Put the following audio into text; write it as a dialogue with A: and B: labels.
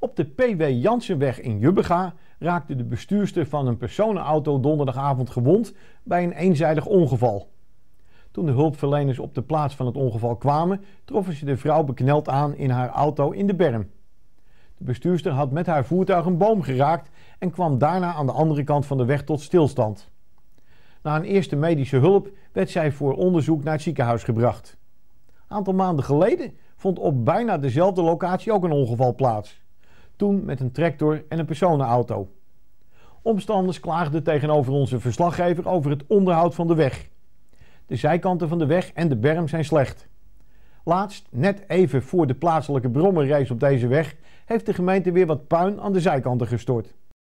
A: Op de P.W. Jansenweg in Jubbega raakte de bestuurster van een personenauto donderdagavond gewond bij een eenzijdig ongeval. Toen de hulpverleners op de plaats van het ongeval kwamen, troffen ze de vrouw bekneld aan in haar auto in de berm. De bestuurster had met haar voertuig een boom geraakt en kwam daarna aan de andere kant van de weg tot stilstand. Na een eerste medische hulp werd zij voor onderzoek naar het ziekenhuis gebracht. Een aantal maanden geleden vond op bijna dezelfde locatie ook een ongeval plaats toen met een tractor en een personenauto. Omstanders klaagden tegenover onze verslaggever over het onderhoud van de weg. De zijkanten van de weg en de berm zijn slecht. Laatst, net even voor de plaatselijke brommerrace op deze weg, heeft de gemeente weer wat puin aan de zijkanten gestort.